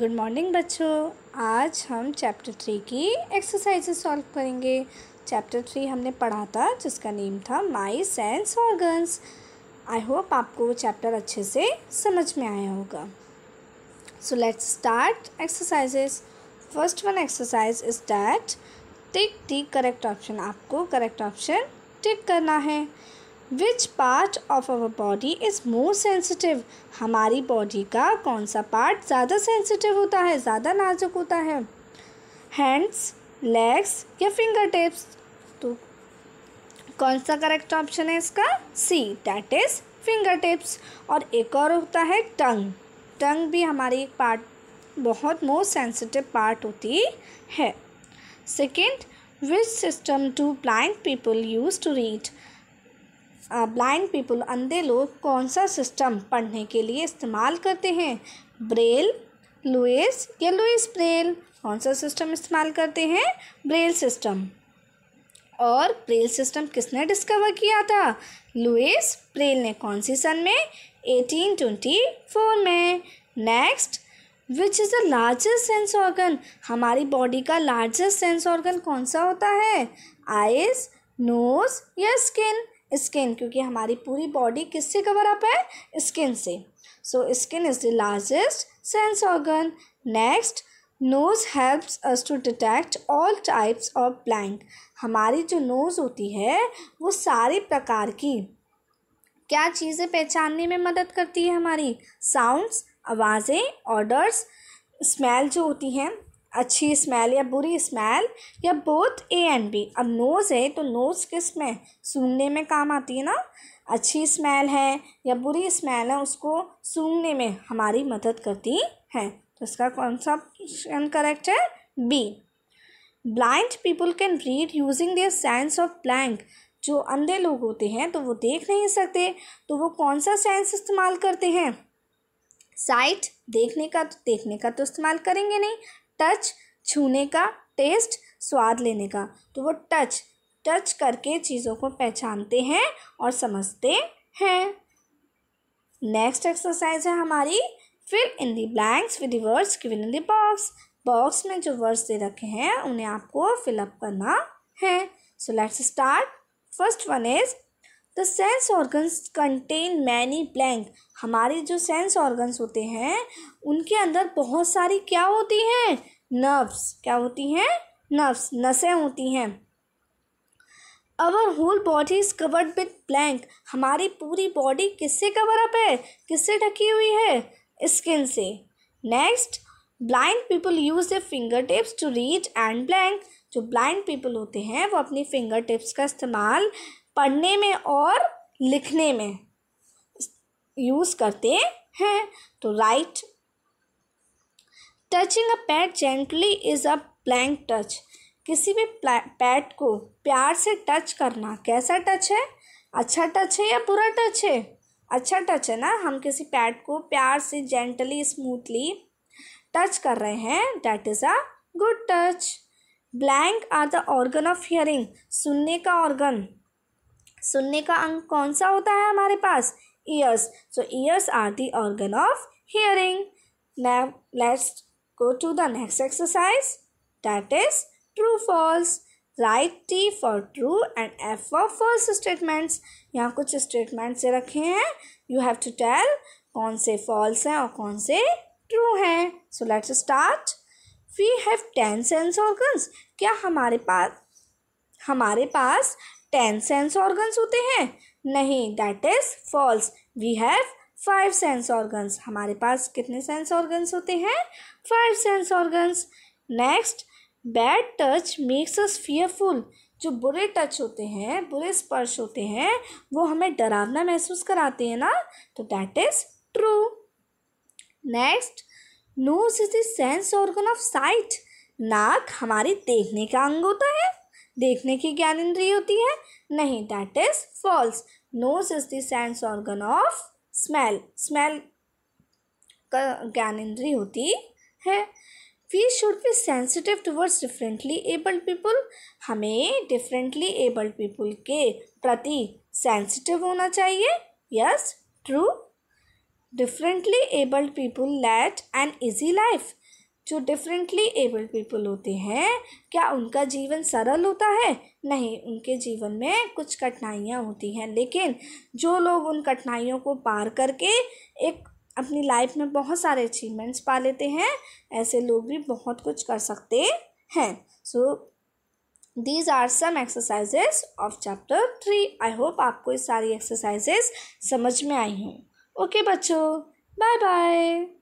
good morning बच्चों आज हम चैप्टर थ्री की एक्सरसाइजेस सॉल्व करेंगे चैप्टर थ्री हमने पढ़ा था जिसका नेम था my sense organs I hope आपको वो चैप्टर अच्छे से समझ में आया होगा so let's start exercises first one exercise is that tick the correct option आपको करेक्ट ऑप्शन टिक करना है which part of our body is more sensitive हमारी बॉडी का कौन सा पार्ट ज़्यादा सेंसिटिव होता है ज़्यादा नाजुक होता है हैंड्स लेग्स या फिंगर टिप्स तो कौन सा करेक्ट ऑप्शन है इसका C that is finger tips और एक और होता है टंग टंग भी हमारी एक पार्ट बहुत मोस्ट सेंसिटिव पार्ट होती है second which system to blind people use to read blind people अंधे लोग कौन सा सिस्टम पढ़ने के लिए इस्तेमाल करते हैं ब्रेल लुइस या लुइस ब्रेल कौन सा सिस्टम इस्तेमाल करते हैं ब्रेल सिस्टम और ब्रेल सिस्टम किसने डिस्कवर किया था लुइस ब्रेल ने कौन सी सन में एटीन ट्वेंटी फोर में next which is the largest sense organ हमारी बॉडी का लार्जेस्ट सेंस ऑर्गन कौन सा होता है आइज नोज या स्किन स्किन क्योंकि हमारी पूरी बॉडी किससे कवर अप है स्किन से so skin is the largest sense organ next nose helps us to detect all types of blank हमारी जो नोज़ होती है वो सारे प्रकार की क्या चीज़ें पहचानने में मदद करती है हमारी साउंड्स आवाज़ें ऑर्डर्स स्मेल जो होती हैं अच्छी स्मेल या बुरी स्मेल या बोथ ए एंड बी अब नोज़ है तो नोज़ किस में सूंघने में काम आती है ना अच्छी स्मेल है या बुरी स्मेल है उसको सूंघने में हमारी मदद करती है तो इसका कौन सा ऑप्शन करेक्ट है B blind people can read using their sense of blank जो अंधे लोग होते हैं तो वो देख नहीं सकते तो वो कौन सा सेंस इस्तेमाल करते हैं साइट देखने का तो देखने का तो इस्तेमाल करेंगे नहीं टच छूने का टेस्ट स्वाद लेने का तो वो टच टच करके चीज़ों को पहचानते हैं और समझते हैं नेक्स्ट एक्सरसाइज है हमारी fill in the blanks with words given in the box box में जो वर्ड्स दे रखे हैं उन्हें आपको फिलअप करना है so let's start first one is the sense organs contain many blank हमारे जो सेंस ऑर्गन्स होते हैं उनके अंदर बहुत सारी क्या होती हैं नर्व्स क्या होती हैं नर्व्स नसें होती हैं our whole body is covered with blank हमारी पूरी बॉडी किससे कवर अप है किससे ढकी हुई है स्किन से next blind people use the finger tips to reach and blank जो ब्लाइंड पीपल होते हैं वो अपनी फिंगर टिप्स का इस्तेमाल पढ़ने में और लिखने में यूज़ करते हैं तो right touching a pat gently is a blank touch किसी भी पैट को प्यार से टच करना कैसा टच है अच्छा टच है या बुरा टच है अच्छा टच है ना हम किसी पैट को प्यार से जेंटली स्मूथली टच कर रहे हैं that is a good touch blank are the organ of hearing सुनने का ऑर्गन सुनने का अंग कौन सा होता है हमारे पास ears so ears are the organ of hearing now let's go to the next exercise that is true right T for true and F for false statements यहाँ कुछ स्टेटमेंट्स रखे हैं यू हैव टू टेल कौन से false हैं और कौन से ट्रू हैं so let's start we have ten sense organs क्या हमारे पास हमारे पास टेन सेंस ऑर्गन्स होते हैं नहीं that is false we have five sense organs हमारे पास कितने सेंस ऑर्गन्स होते हैं five sense organs next bad touch makes us fearful जो बुरे टच होते हैं बुरे स्पर्श होते हैं वो हमें डरावना महसूस कराते हैं ना तो that is true next nose is the sense organ of sight नाक हमारे देखने का अंग होता है देखने की ज्ञान इंद्रिय होती है नहीं that is false nose is the sense organ of smell smell का ज्ञान इंद्रिय होती है we should be sensitive towards differently abled people हमें डिफरेंटली एबल्ड पीपुल के प्रति सेंसिटिव होना चाहिए yes true differently abled people let an easy life जो डिफरेंटली एबल्ड पीपल होते हैं क्या उनका जीवन सरल होता है नहीं उनके जीवन में कुछ कठिनाइयाँ होती हैं लेकिन जो लोग उन कठिनाइयों को पार करके एक अपनी लाइफ में बहुत सारे अचीवमेंट्स पा लेते हैं ऐसे लोग भी बहुत कुछ कर सकते हैं so these are some exercises of chapter three I hope आपको ये सारी एक्सरसाइजेस समझ में आई हूँ ओके बच्चों बाय बाय